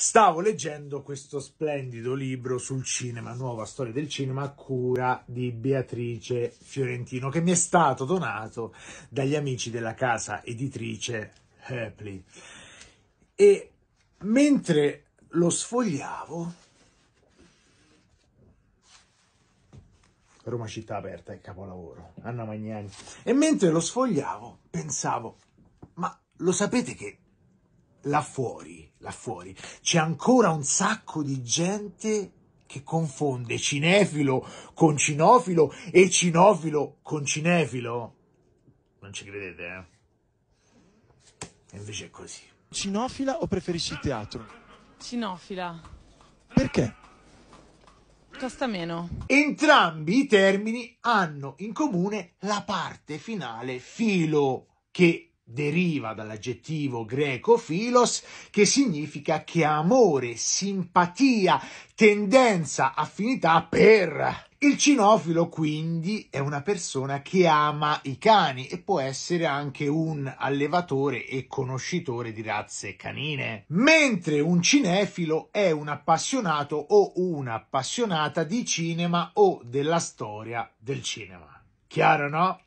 Stavo leggendo questo splendido libro sul cinema, Nuova storia del cinema, a cura di Beatrice Fiorentino, che mi è stato donato dagli amici della casa editrice Hepley. E mentre lo sfogliavo, Roma città aperta è capolavoro, Anna Magnani, e mentre lo sfogliavo pensavo, ma lo sapete che là fuori, là fuori, c'è ancora un sacco di gente che confonde cinefilo con cinofilo e cinofilo con cinefilo. Non ci credete, eh? E invece è così. Cinofila o preferisci il teatro? Cinofila. Perché? Costa meno. Entrambi i termini hanno in comune la parte finale filo, che deriva dall'aggettivo greco philos che significa che amore, simpatia, tendenza, affinità per. Il cinofilo quindi è una persona che ama i cani e può essere anche un allevatore e conoscitore di razze canine, mentre un cinefilo è un appassionato o un'appassionata di cinema o della storia del cinema. Chiaro no?